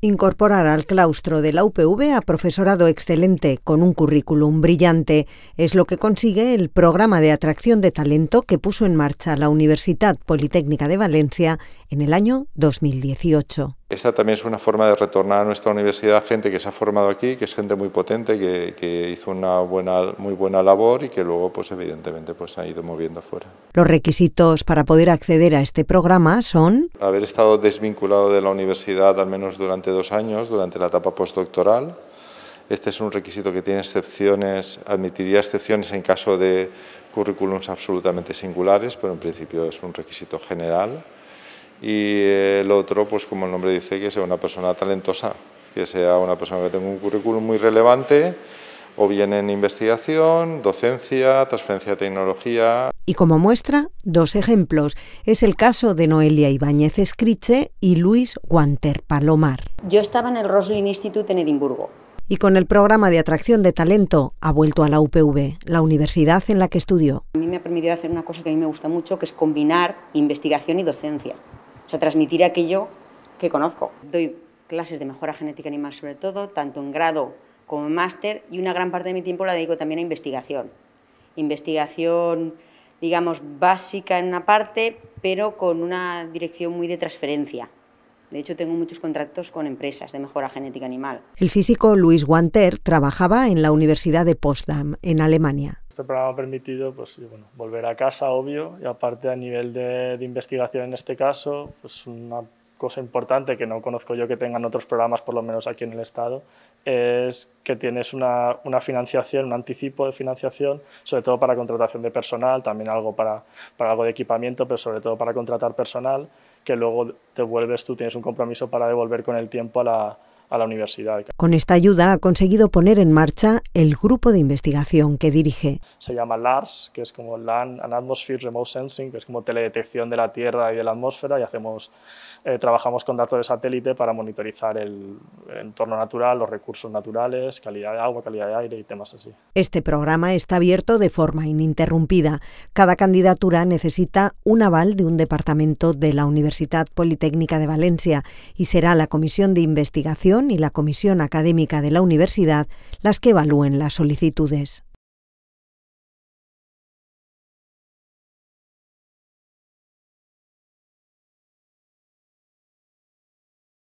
Incorporar al claustro de la UPV a profesorado excelente con un currículum brillante es lo que consigue el programa de atracción de talento que puso en marcha la Universidad Politécnica de Valencia en el año 2018. Esta también es una forma de retornar a nuestra universidad gente que se ha formado aquí, que es gente muy potente, que, hizo una muy buena labor y que luego, pues evidentemente, pues ha ido moviendo fuera. Los requisitos para poder acceder a este programa son... Haber estado desvinculado de la universidad al menos durante dos años, durante la etapa postdoctoral. Este es un requisito que tiene excepciones, admitiría excepciones en caso de currículums absolutamente singulares, pero en principio es un requisito general y el otro, pues como el nombre dice, que sea una persona talentosa, que sea una persona que tenga un currículum muy relevante, o bien en investigación, docencia, transferencia de tecnología. Y como muestra, dos ejemplos. Es el caso de Noelia Ibáñez Escriche y Luis Guanter Palomar. Yo estaba en el Roslin Institute en Edimburgo. Y con el programa de atracción de talento ha vuelto a la UPV, la universidad en la que estudió. A mí me ha permitido hacer una cosa que a mí me gusta mucho, que es combinar investigación y docencia. O sea, transmitir aquello que conozco. Doy clases de mejora genética animal sobre todo, tanto en grado como en máster, y una gran parte de mi tiempo la dedico también a investigación. Investigación, digamos, básica en una parte, pero con una dirección muy de transferencia. De hecho, tengo muchos contratos con empresas de mejora genética animal. El físico Luis Wanter trabajaba en la Universidad de Potsdam, en Alemania. Este programa ha permitido pues, volver a casa, obvio, y aparte a nivel de, investigación en este caso, pues una cosa importante que no conozco yo que tengan otros programas, por lo menos aquí en el Estado, es que tienes una, una, financiación, un anticipo de financiación, sobre todo para contratación de personal, también algo para, para algo de equipamiento, pero sobre todo para contratar personal que luego te vuelves, tú, tienes un compromiso para devolver con el tiempo a la, a la universidad. Con esta ayuda ha conseguido poner en marcha el grupo de investigación que dirige. Se llama LARS, que es como Land and Atmosphere Remote Sensing, que es como teledetección de la Tierra y de la atmósfera, y hacemos, eh, trabajamos con datos de satélite para monitorizar el entorno natural, los recursos naturales, calidad de agua, calidad de aire y temas así. Este programa está abierto de forma ininterrumpida. Cada candidatura necesita un aval de un departamento de la Universidad Politécnica de Valencia y será la Comisión de Investigación y la Comisión Académica de la Universidad las que evalúen las solicitudes.